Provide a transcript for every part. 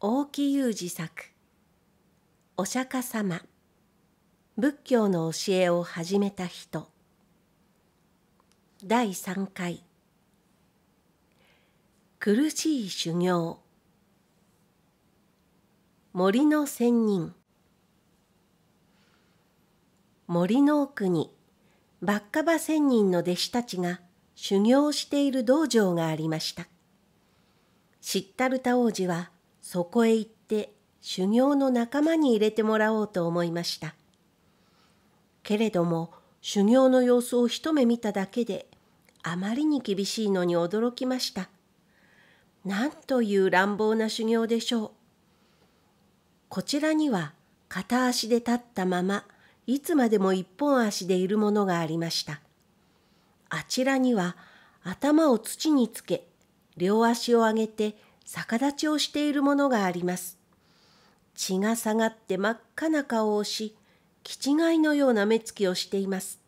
大木雄二作お釈迦様仏教の教えを始めた人第3回苦しい修行森の仙人森の奥にバッカバ仙人の弟子たちが修行している道場がありましたシッタルタ王子はそこへ行って修行の仲間に入れてもらおうと思いました。けれども修行の様子を一目見ただけであまりに厳しいのに驚きました。なんという乱暴な修行でしょう。こちらには片足で立ったままいつまでも一本足でいるものがありました。あちらには頭を土につけ両足を上げて逆立ちをしているものがあります。血が下がって真っ赤な顔をし、気違いのような目つきをしています。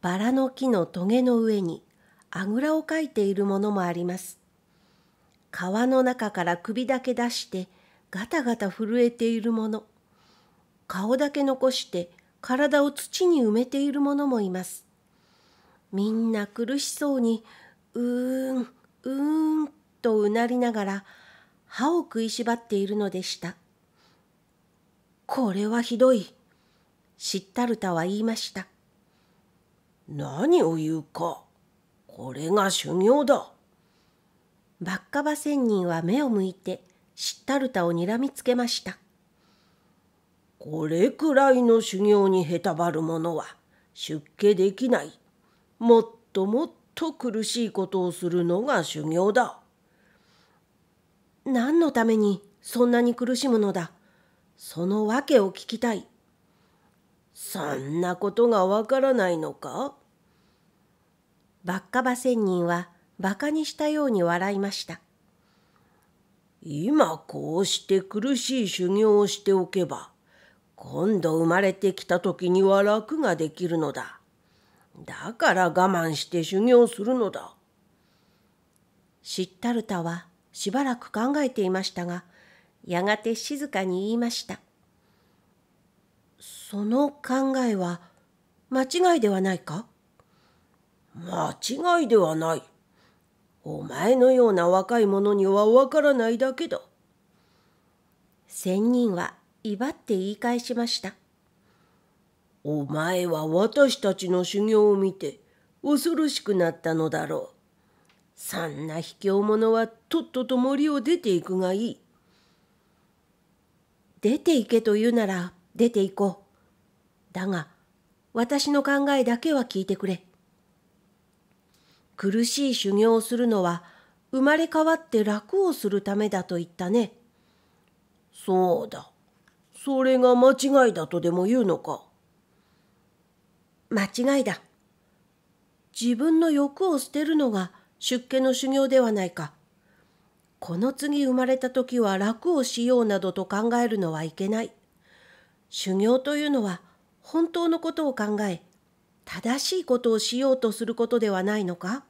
バラの木のトゲの上にあぐらをかいているものもあります。皮の中から首だけ出してガタガタ震えているもの。顔だけ残して体を土に埋めているものもいます。みんな苦しそうに、うーん、うーんとうなりながら歯を食いしばっているのでした。これはひどい。しったるたは言いました。何を言うか。これが修行だ。バッカバ仙人は目を向いてしったるたをにらみつけました。これくらいの修行にへたばる者は出家できない。もっともっと苦しいことをするのが修行だ。何のためにそんなに苦しむのだその訳を聞きたい。そんなことがわからないのかバッカバ仙人は馬鹿にしたように笑いました。今こうして苦しい修行をしておけば、今度生まれてきた時には楽ができるのだ。だから我慢して修行するのだ。シッタルタはしばらく考えていましたがやがて静かに言いましたその考えは間違いではないか間違いではないお前のような若い者にはわからないだけだ仙人は威張って言い返しましたお前は私たちの修行を見て恐ろしくなったのだろうそんな卑怯者はとっとと森を出ていくがいい。出て行けと言うなら出て行こう。だが、私の考えだけは聞いてくれ。苦しい修行をするのは生まれ変わって楽をするためだと言ったね。そうだ。それが間違いだとでも言うのか。間違いだ。自分の欲を捨てるのが出家の修行ではないか。この次生まれた時は楽をしようなどと考えるのはいけない。修行というのは本当のことを考え、正しいことをしようとすることではないのか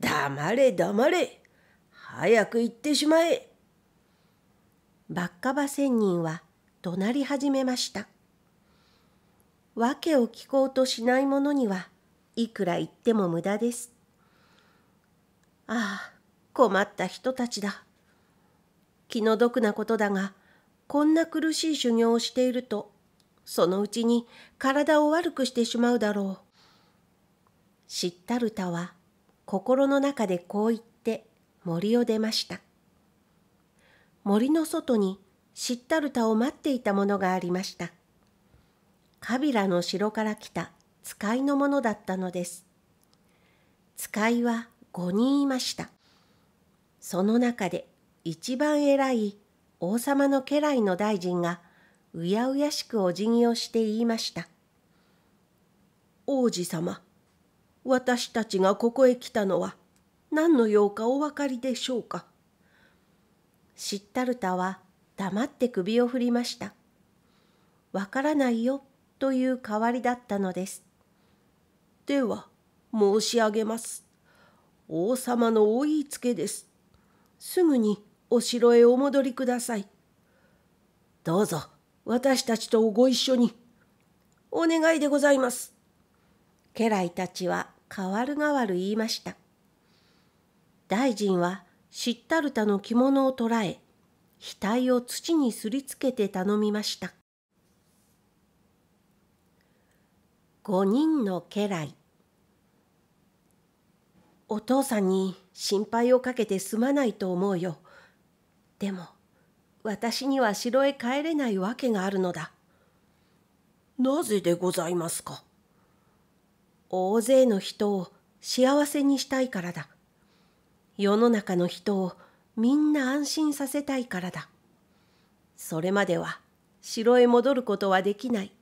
黙れ黙れ早く行ってしまえバッカバ仙人は怒鳴り始めました。訳を聞こうとしない者にはいくら言っても無駄です。ああ、困った人たちだ。気の毒なことだが、こんな苦しい修行をしていると、そのうちに体を悪くしてしまうだろう。知ったるたは心の中でこう言って森を出ました。森の外に知ったるたを待っていたものがありました。カビラの城から来た使いのものだったのです。使いは5人いました。その中で一番偉い王様の家来の大臣がうやうやしくお辞儀をして言いました。王子様、私たちがここへ来たのは何の用かお分かりでしょうか。シッタルタは黙って首を振りました。わからないよという代わりだったのです。では申し上げます。王様のお言いつけです。すぐにお城へお戻りください。どうぞ、私たちとご一緒に。お願いでございます。家来たちは代わる代わる言いました。大臣はしったるたの着物を捕らえ、額を土にすりつけて頼みました。五人の家来。お父さんに心配をかけてすまないと思うよ。でも、私には城へ帰れないわけがあるのだ。なぜでございますか大勢の人を幸せにしたいからだ。世の中の人をみんな安心させたいからだ。それまでは城へ戻ることはできない。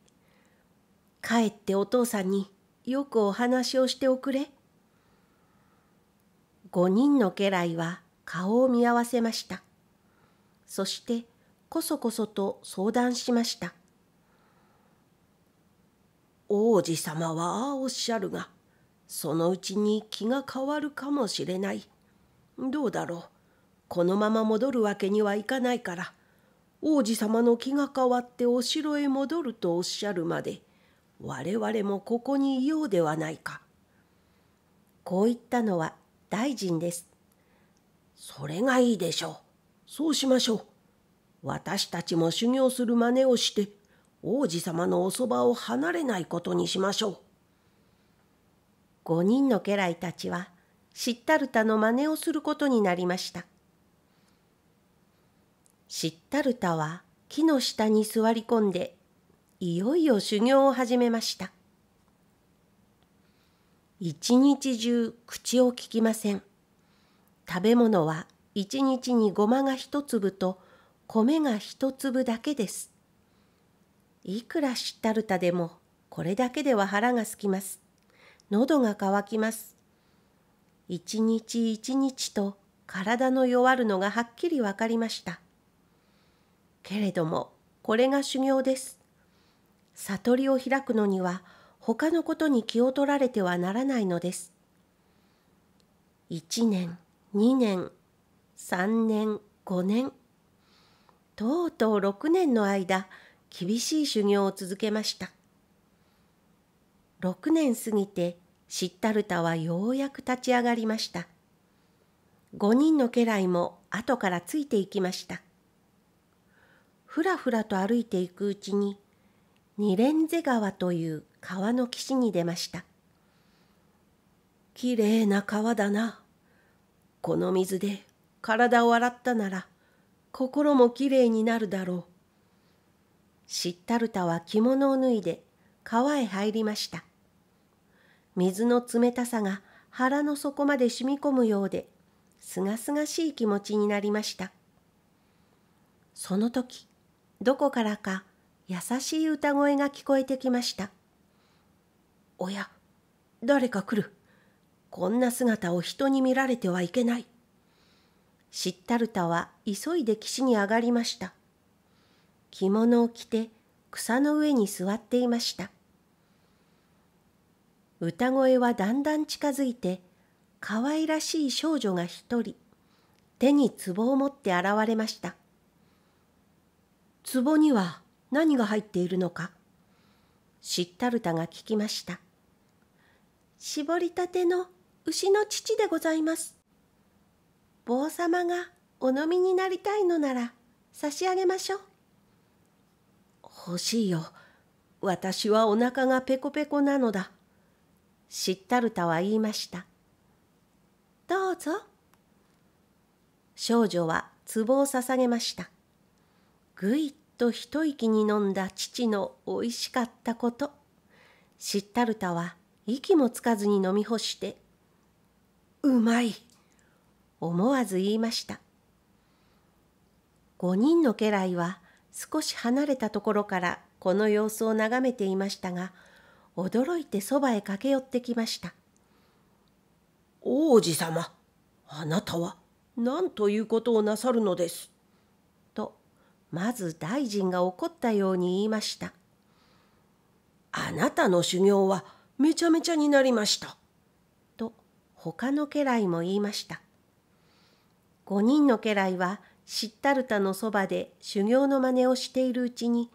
帰ってお父さんによくお話をしておくれ。五人の家来は顔を見合わせました。そして、こそこそと相談しました。王子様はおっしゃるが、そのうちに気が変わるかもしれない。どうだろう。このまま戻るわけにはいかないから、王子様の気が変わってお城へ戻るとおっしゃるまで、我々もここにいようではないか。こう言ったのは大臣です。それがいいでしょう。そうしましょう。私たちも修行する真似をして、王子様のおそばを離れないことにしましょう。5人の家来たちは、シッタルタの真似をすることになりました。シッタルタは木の下に座り込んで、いよいよ修行を始めました。一日中口をききません。食べ物は一日にごまが一粒と米が一粒だけです。いくらしったるたでもこれだけでは腹がすきます。喉が渇きます。一日一日と体の弱るのがはっきりわかりました。けれどもこれが修行です。悟りを開くのには他のことに気を取られてはならないのです。1年、2年、3年、5年、とうとう6年の間、厳しい修行を続けました。6年過ぎて、シッタルタはようやく立ち上がりました。5人の家来も後からついていきました。ふらふらと歩いていくうちに、二連瀬川という川の岸に出ましたきれいな川だなこの水で体を洗ったなら心もきれいになるだろうしったるたは着物を脱いで川へ入りました水の冷たさが腹の底まで染み込むようで、すがすがしい気持ちになりました。その時、どこからか優しい歌声が聞こえてきました。おや誰か来るこんな姿を人に見られてはいけないシッタルタは急いで岸に上がりました着物を着て草の上に座っていました歌声はだんだん近づいて可愛らしい少女が一人手に壺を持って現れました壺には何が入っているのかシッタルタが聞きました絞りたての牛の乳でございます。坊様がお飲みになりたいのなら差し上げましょう。欲しいよ。私はお腹がペコペコなのだ。しったるたは言いました。どうぞ。少女は壺を捧げました。ぐいっと一息に飲んだ父のおいしかったこと。しったるたは息もつかずに飲み干して「うまい!」思わず言いました5人の家来は少し離れたところからこの様子を眺めていましたが驚いてそばへ駆け寄ってきました王子様あなたは何ということをなさるのですとまず大臣が怒ったように言いましたあなたの修行はめちゃめちゃになりました。と他の家来も言いました。5人の家来はしったるたのそばで修行の真似をしているうちに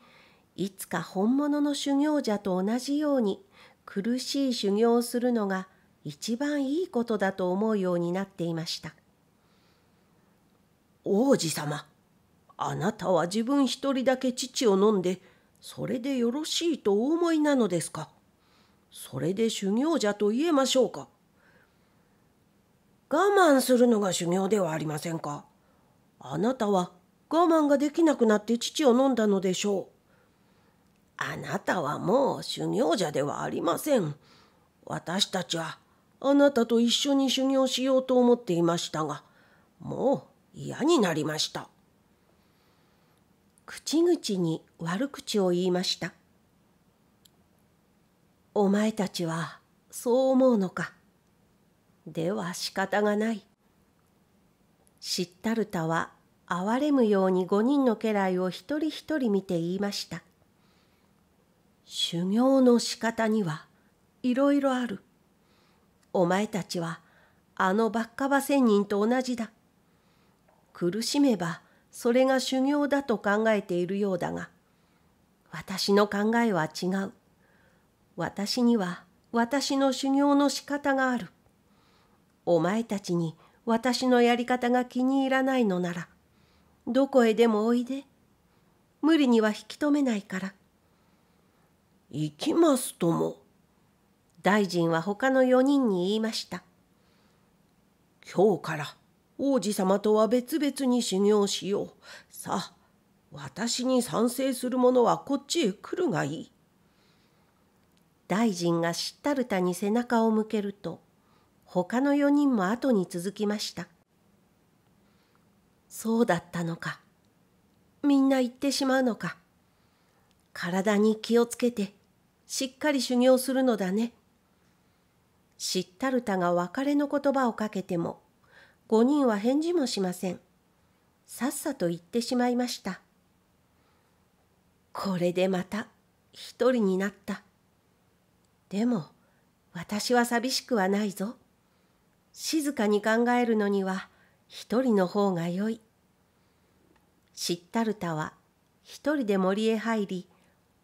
いつか本物の修行者と同じように苦しい修行をするのが一番いいことだと思うようになっていました。王子様、あなたは自分一人だけ乳を飲んで、それでよろしいとお思いなのですか。それで修行者と言えましょうか我慢するのが修行ではありませんかあなたは我慢ができなくなって父を飲んだのでしょうあなたはもう修行者ではありません私たちはあなたと一緒に修行しようと思っていましたがもう嫌になりました口々に悪口を言いましたお前たちはそう思うのか。では仕方がない。シッタルタは哀れむように五人の家来を一人一人見て言いました。修行の仕方にはいろいろある。お前たちはあのバッカバ仙人と同じだ。苦しめばそれが修行だと考えているようだが、私の考えは違う。私には私の修行の仕方がある。お前たちに私のやり方が気に入らないのなら、どこへでもおいで。無理には引き止めないから。行きますとも。大臣は他の4人に言いました。今日から王子様とは別々に修行しよう。さあ、私に賛成する者はこっちへ来るがいい。大臣がしったるたに背中を向けると他の4人も後に続きましたそうだったのかみんな行ってしまうのか体に気をつけてしっかり修行するのだねしったるたが別れの言葉をかけても5人は返事もしませんさっさと行ってしまいましたこれでまた一人になったでも私は寂しくはないぞ。静かに考えるのには一人の方がよい。シッタルタは一人で森へ入り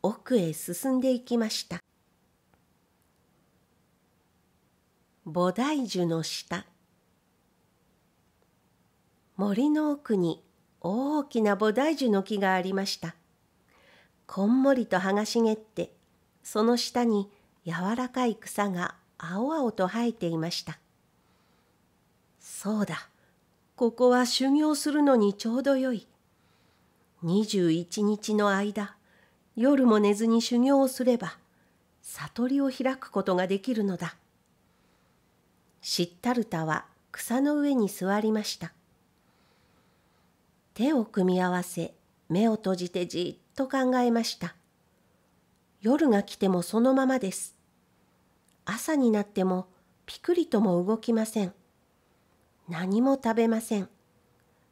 奥へ進んでいきました。菩提樹の下森の奥に大きな菩提樹の木がありました。こんもりと葉が茂ってその下に柔らかい草が青々と生えていましたそうだここは修行するのにちょうどよい21日の間夜も寝ずに修行をすれば悟りを開くことができるのだシッタルタは草の上に座りました手を組み合わせ目を閉じてじっと考えました夜が来てもそのままです。朝になってもピクリとも動きません。何も食べません。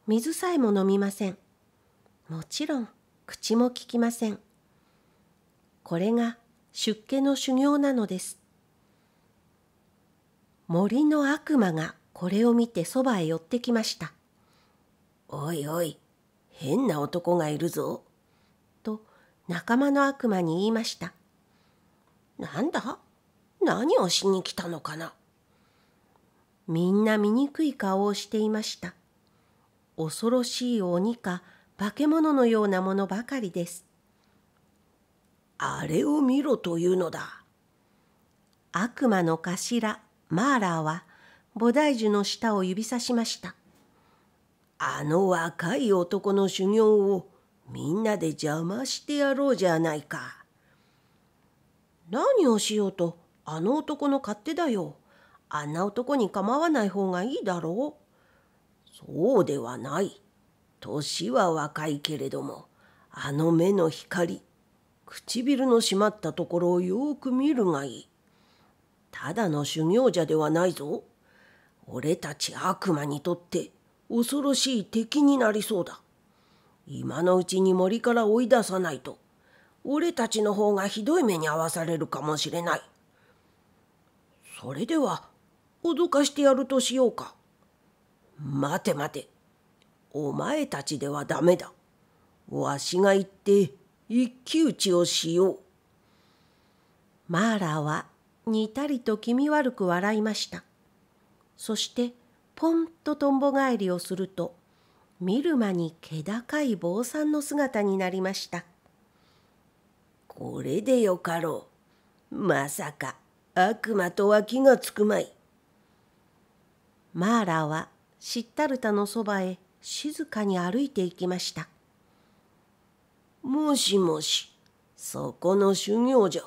水さえも飲みません。もちろん口もききません。これが出家の修行なのです。森の悪魔がこれを見てそばへ寄ってきました。おいおい、変な男がいるぞ。仲間の悪魔に言いましたなんだ何をしに来たのかなみんな醜い顔をしていました恐ろしい鬼か化け物のようなものばかりですあれを見ろというのだ悪魔の頭マーラーは菩提樹の下を指さしましたあの若い男の修行をみんなで邪魔してやろうじゃないか。何をしようとあの男の勝手だよ。あんな男に構わない方がいいだろう。そうではない。年は若いけれども、あの目の光、唇の締まったところをよく見るがいい。ただの修行者ではないぞ。俺たち悪魔にとって恐ろしい敵になりそうだ。今のうちに森から追い出さないと俺たちの方がひどい目に遭わされるかもしれないそれでは脅かしてやるとしようか待て待てお前たちではダメだわしが行って一騎打ちをしようマーラーはにたりと気味悪く笑いましたそしてポンととんぼ返りをすると見る間に気高い坊さんの姿になりましたこれでよかろうまさか悪魔とは気がつくまいマーラはシッタルタのそばへ静かに歩いていきましたもしもしそこの修行所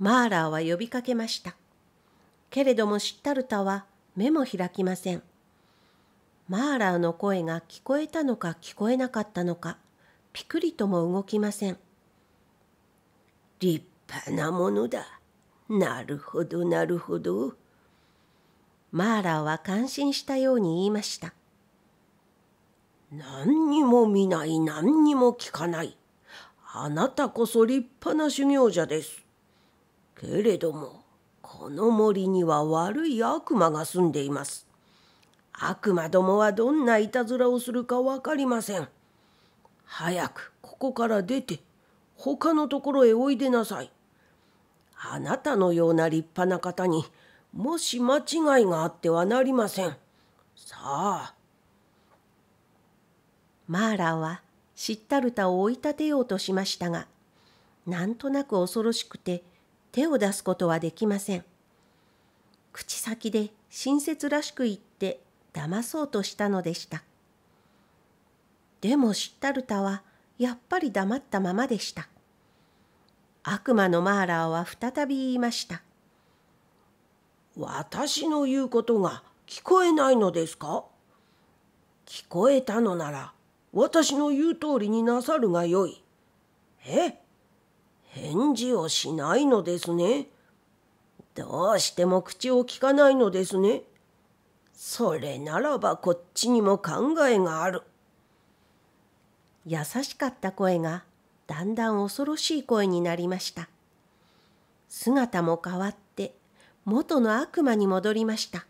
マーラーは呼びかけましたけれどもシッタルタは目も開きませんマーラーの声が聞こえたのか聞こえなかったのかピクリとも動きません立派なものだなるほどなるほどマーラーは感心したように言いました何にも見ない何にも聞かないあなたこそ立派な修行者ですけれどもこの森には悪い悪魔が住んでいます悪魔どもはどんないたずらをするか分かりません。早くここから出て他のところへおいでなさい。あなたのような立派な方にもし間違いがあってはなりません。さあ。マーラはシッタルタを追い立てようとしましたが、なんとなく恐ろしくて手を出すことはできません。口先で親切らしく言って騙そうとしたのでした。でもシッタルタはやっぱり黙ったままでした。悪魔のマーラーは再び言いました。私の言うことが聞こえないのですか聞こえたのなら私の言う通りになさるがよい。え返事をしないのですね。どうしても口をきかないのですね。それならばこっちにも考えがある。優しかった声がだんだん恐ろしい声になりました。姿も変わって元の悪魔に戻りました。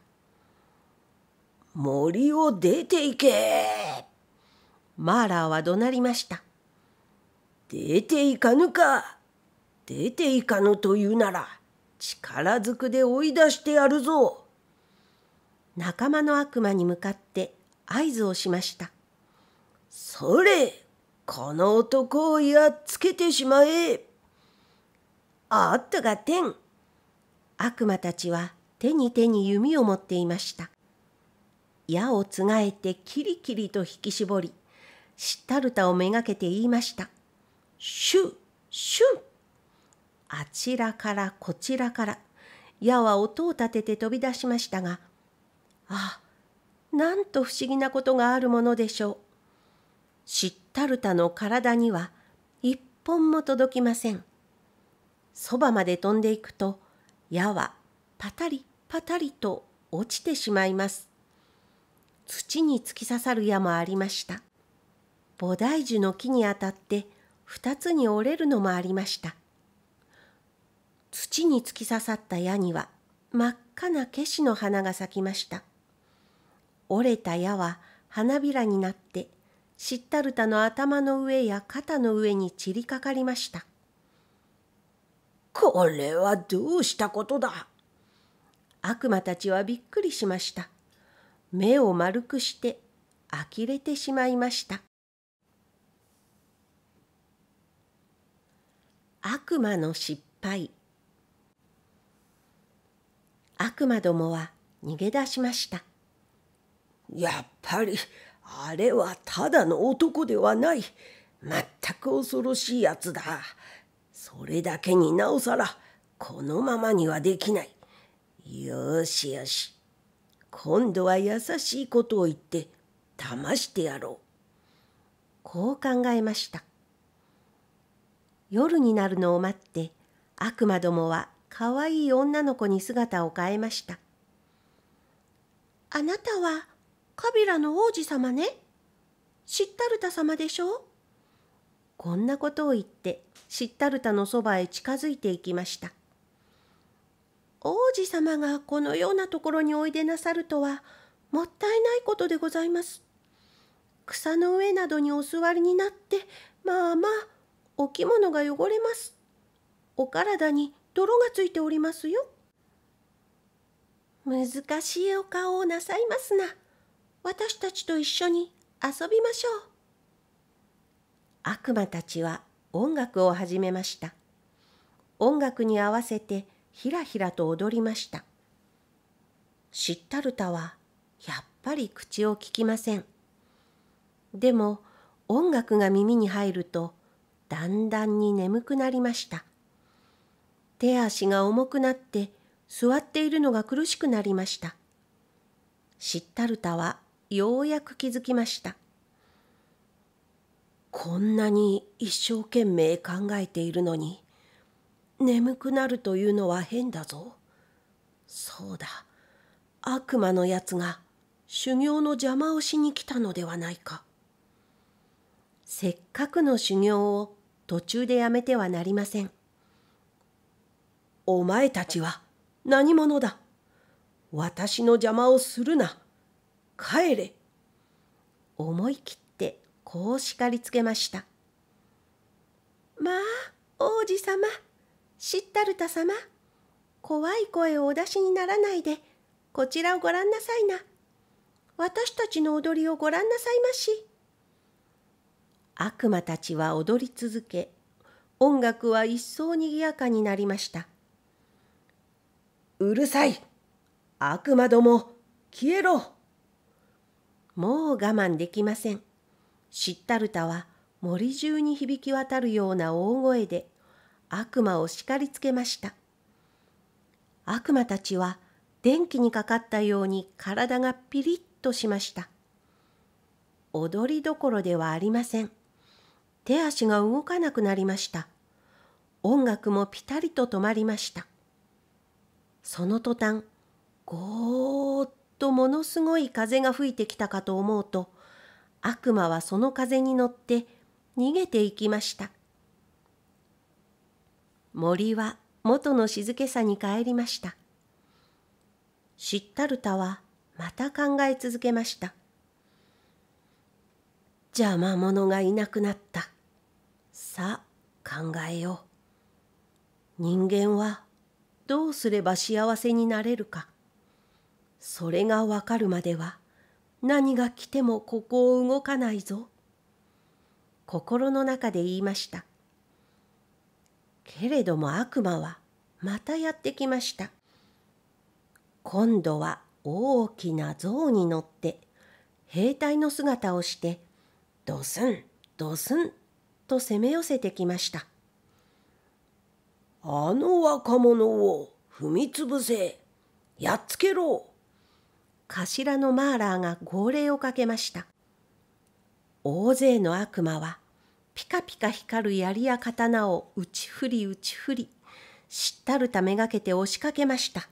森を出て行けマーラーは怒鳴りました。出て行かぬか出て行かぬというなら力ずくで追い出してやるぞ仲間の悪魔に向かって合図をしました。それこの男をやっつけてしまえあっとが天悪魔たちは手に手に弓を持っていました。矢をつがえてキリキリと引き絞り、しったるたをめがけて言いました。シュシュあちらからこちらから、矢は音を立てて飛び出しましたが、あなんと不思議なことがあるものでしょうシったるたの体には一本も届きませんそばまで飛んでいくと矢はパタリパタリと落ちてしまいます土に突き刺さる矢もありました菩提樹の木に当たって二つに折れるのもありました土に突き刺さった矢には真っ赤なケシの花が咲きました折れた矢は花びらになってしったるたの頭の上や肩の上に散りかかりました。これはどうしたことだ悪魔たちはびっくりしました。目を丸くして呆れてしまいました。悪魔の失敗悪魔どもは逃げ出しました。やっぱりあれはただの男ではない全く恐ろしいやつだそれだけになおさらこのままにはできないよしよし今度は優しいことを言って騙してやろうこう考えました夜になるのを待って悪魔どもはかわいい女の子に姿を変えましたあなたはカビラの王子様ね。シッタルタ様でしょこんなことを言って、シッタルタのそばへ近づいていきました。王子様がこのようなところにおいでなさるとは、もったいないことでございます。草の上などにお座りになって、まあまあ、お着物が汚れます。お体に泥がついておりますよ。難しいお顔をなさいますな。私たちと一緒に遊びましょう。悪魔たちは音楽を始めました。音楽に合わせてひらひらと踊りました。シッタルタはやっぱり口をききません。でも音楽が耳に入るとだんだんに眠くなりました。手足が重くなって座っているのが苦しくなりました。シッタルタはようやく気づきましたこんなに一生懸命考えているのに眠くなるというのは変だぞそうだ悪魔のやつが修行の邪魔をしに来たのではないかせっかくの修行を途中でやめてはなりませんお前たちは何者だ私の邪魔をするな帰れ思い切ってこう叱りつけましたまあ王子様シったるた様怖い声をお出しにならないでこちらをご覧なさいな私たちの踊りをご覧なさいまし悪魔たちは踊り続け音楽は一層にぎやかになりましたうるさい悪魔ども消えろもう我慢できません。シッタルタは森中に響き渡るような大声で悪魔を叱りつけました。悪魔たちは電気にかかったように体がピリッとしました。踊りどころではありません。手足が動かなくなりました。音楽もピタリと止まりました。その途端、ゴーッとものすごい風が吹いてきたかと思うと悪魔はその風に乗って逃げていきました森は元の静けさに帰りましたシッタルタはまた考え続けました邪魔者がいなくなったさあ考えよう人間はどうすれば幸せになれるかそれがわかるまでは何が来てもここを動かないぞ。心の中で言いました。けれども悪魔はまたやってきました。今度は大きな像に乗って兵隊の姿をしてドスンドスンと攻め寄せてきました。あの若者を踏みつぶせやっつけろ頭のマーラーが号令をかけました。大勢の悪魔はピカピカ光る槍や刀を打ち振り打ち振り、しったるためがけて押しかけました。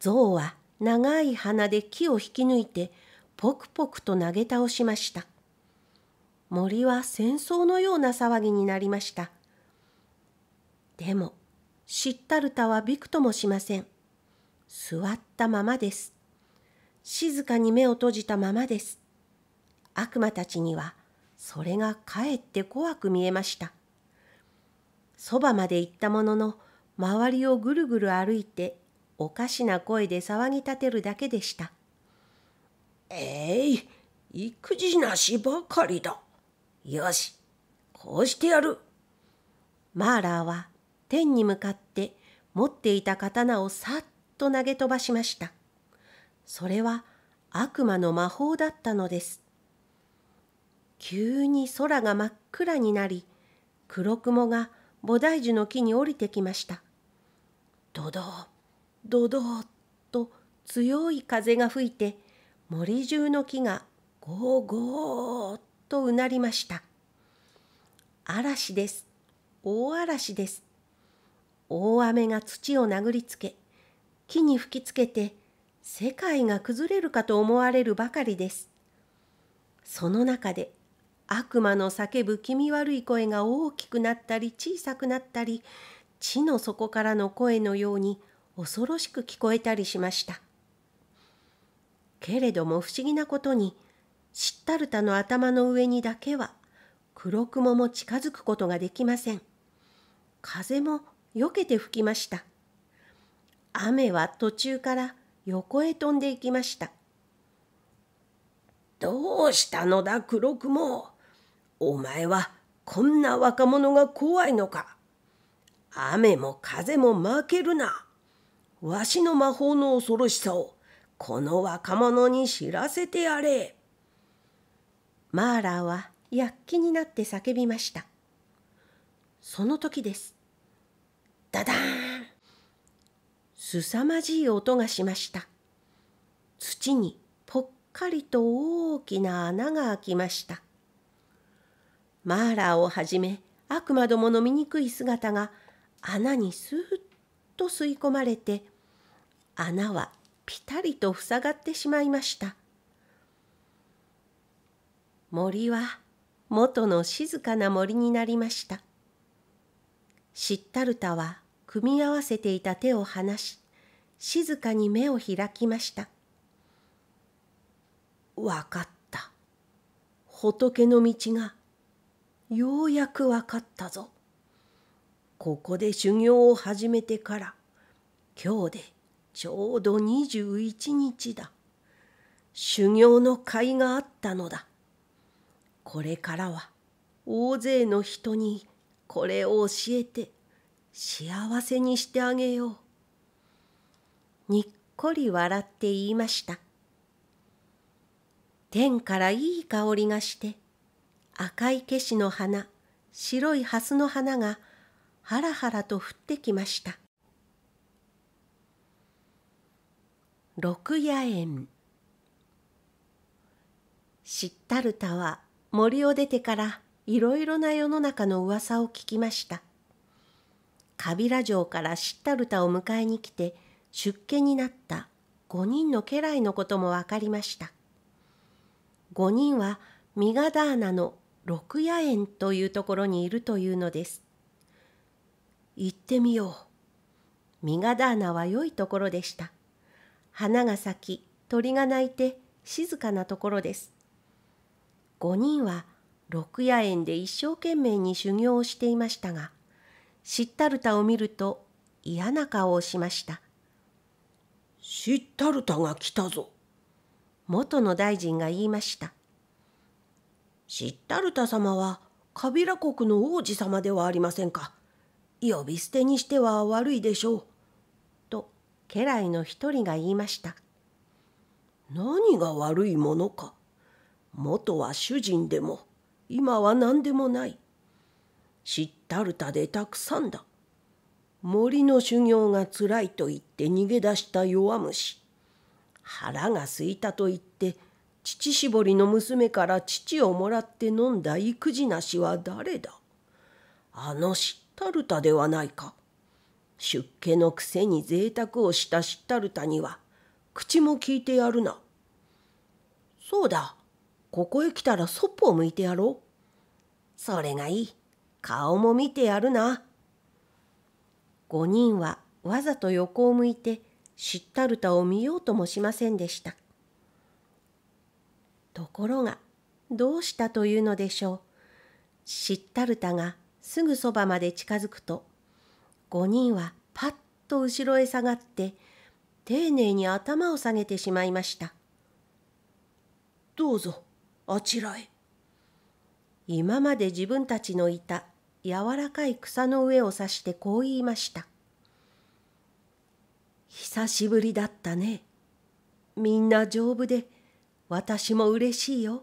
象は長い鼻で木を引き抜いて、ポクポクと投げ倒しました。森は戦争のような騒ぎになりました。でも、シッタルタはびくともしません。座ったままです。静かに目を閉じたままです。悪魔たちにはそれがかえって怖く見えました。そばまで行ったものの周りをぐるぐる歩いておかしな声で騒ぎ立てるだけでした。えい、育児なしばかりだ。よし、こうしてやる。マーラーは天に向かって持っていた刀をさっと投げ飛ばしました。それは悪魔の魔法だったのです。急に空が真っ暗になり、黒雲が菩提樹の木に降りてきました。ドドー、ドドーと強い風が吹いて、森中の木がゴーゴーとうなりました。嵐です。大嵐です。大雨が土を殴りつけ、木に吹きつけて、世界が崩れるかと思われるばかりです。その中で悪魔の叫ぶ気味悪い声が大きくなったり小さくなったり地の底からの声のように恐ろしく聞こえたりしましたけれども不思議なことにシッタルタの頭の上にだけは黒雲も近づくことができません風もよけて吹きました雨は途中から横へ飛んでいきました。どうしたのだ黒も。お前はこんな若者が怖いのか。雨も風も負けるな。わしの魔法の恐ろしさをこの若者に知らせてやれ。マーラーは躍起になって叫びました。その時です。ダダーンすさまじい音がしました土にぽっかりと大きな穴が開きましたマーラーをはじめ悪魔どもの醜い姿が穴にスーッと吸い込まれて穴はぴたりと塞がってしまいました森は元の静かな森になりましたシッタルタは組み合わせていた手を離し、静かに目を開きました。わかった。仏の道が、ようやくわかったぞ。ここで修行を始めてから、今日でちょうど21日だ。修行の甲斐があったのだ。これからは大勢の人にこれを教えて幸せにしてあげよう。にっこり笑って言いました。天からいい香りがして、赤いケシの花、白いハスの花がはらはらと降ってきました。六夜園知ったるたは森を出てからいろいろな世の中の噂を聞きました。カビラ城からシッタルタを迎えに来て出家になった5人の家来のことも分かりました5人はミガダーナの六夜園というところにいるというのです行ってみようミガダーナは良いところでした花が咲き鳥が鳴いて静かなところです5人は六夜園で一生懸命に修行をしていましたがしったるたを見ると嫌な顔をしましたしったるたが来たぞ元の大臣が言いましたしったるた様はカビラ国の王子様ではありませんか呼び捨てにしては悪いでしょうと家来の一人が言いました何が悪いものか元は主人でも今は何でもない知ったるたでたくさんだ。森の修行がつらいと言って逃げ出した弱虫。腹がすいたと言って、乳搾りの娘から乳をもらって飲んだ育児なしは誰だあの知ったるたではないか。出家のくせに贅沢をした知ったるたには、口も聞いてやるな。そうだ、ここへ来たらそっぽを向いてやろう。それがいい。顔も見てやるな。5人はわざと横を向いてしったるたを見ようともしませんでした。ところがどうしたというのでしょう。しったるたがすぐそばまで近づくと5人はパッと後ろへ下がって丁寧に頭を下げてしまいました。どうぞあちらへ。今まで自分たちのいた柔らかい草の上を指してこう言いました。久しぶりだったね。みんな丈夫で、私も嬉しいよ。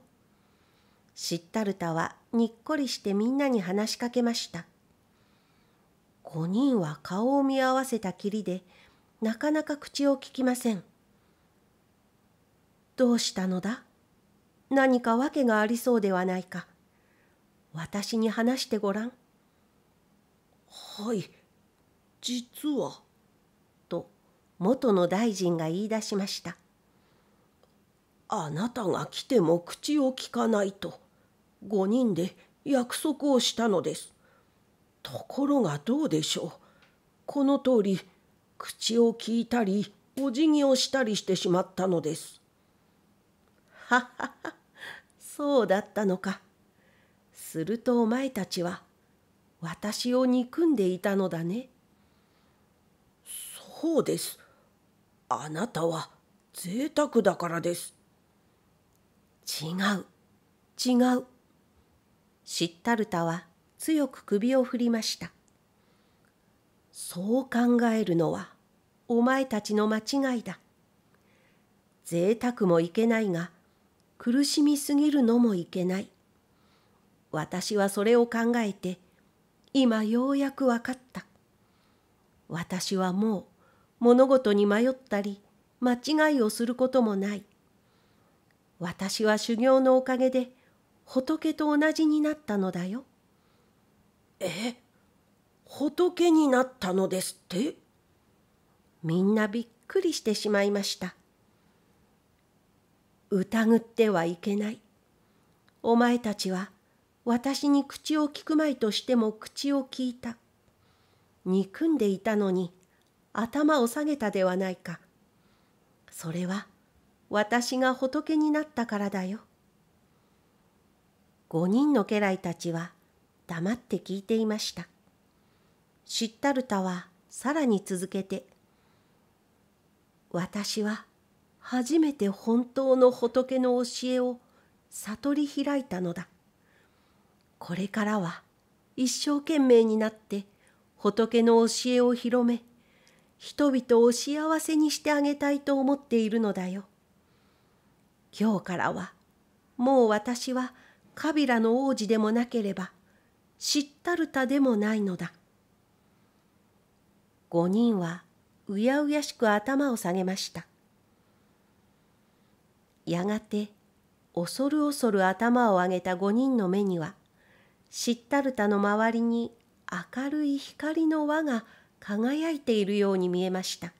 しったるたはにっこりしてみんなに話しかけました。5人は顔を見合わせたきりで、なかなか口をききません。どうしたのだ何か訳がありそうではないか。私に話してごらん。はい実は」と元の大臣が言い出しました「あなたが来ても口をきかないと5人で約束をしたのですところがどうでしょうこの通り口を聞いたりお辞儀をしたりしてしまったのです」はははそうだったのかするとお前たちは「私を憎んでいたのだね。そうです。あなたは贅沢だからです。違う、違う。シッタルタは強く首を振りました。そう考えるのはお前たちの間違いだ。贅沢もいけないが、苦しみすぎるのもいけない。私はそれを考えて今ようやく分かった。私はもう物事に迷ったり間違いをすることもない。私は修行のおかげで仏と同じになったのだよ。え仏になったのですってみんなびっくりしてしまいました。疑ってはいけない。お前たちは私に口を聞くまいとしても口を聞いた。憎んでいたのに頭を下げたではないか。それは私が仏になったからだよ。五人の家来たちは黙って聞いていました。シッタルタはさらに続けて、私は初めて本当の仏の教えを悟り開いたのだ。これからは一生懸命になって仏の教えを広め人々を幸せにしてあげたいと思っているのだよ。今日からはもう私はカビラの王子でもなければ知ったるたでもないのだ。5人はうやうやしく頭を下げました。やがて恐る恐る頭を上げた5人の目にはシッタルタの周りに明るい光の輪が輝いているように見えました。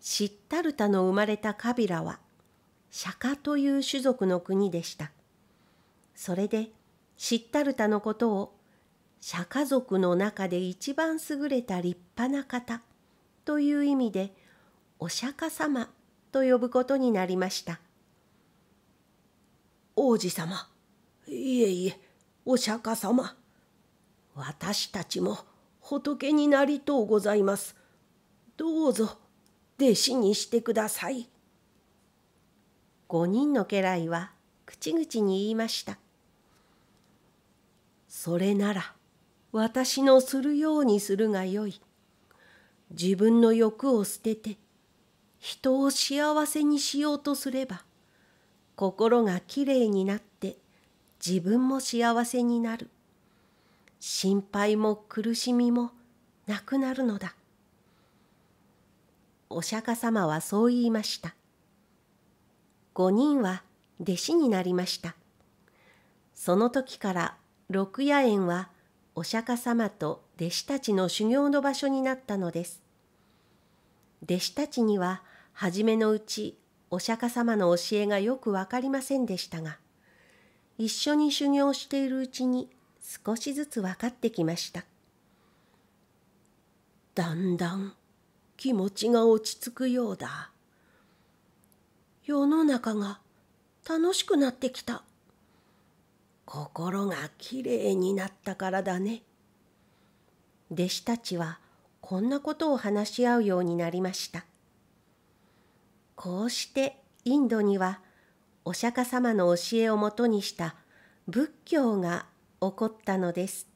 シッタルタの生まれたカビラは釈迦という種族の国でした。それでシッタルタのことを釈迦族の中で一番優れた立派な方という意味でお釈迦様と呼ぶことになりました。王子様。いえいえお釈迦様私たちも仏になりとうございますどうぞ弟子にしてください5人の家来は口々に言いましたそれなら私のするようにするがよい自分の欲を捨てて人を幸せにしようとすれば心がきれいになって自分も幸せになる。心配も苦しみもなくなるのだ。お釈迦様はそう言いました。5人は弟子になりました。その時から六夜園はお釈迦様と弟子たちの修行の場所になったのです。弟子たちには初めのうちお釈迦様の教えがよくわかりませんでしたが、一緒に修行しているうちに少しずつ分かってきましただんだん気持ちが落ち着くようだ世の中が楽しくなってきた心がきれいになったからだね弟子たちはこんなことを話し合うようになりましたこうしてインドにはお釈迦様の教えをもとにした仏教が起こったのです。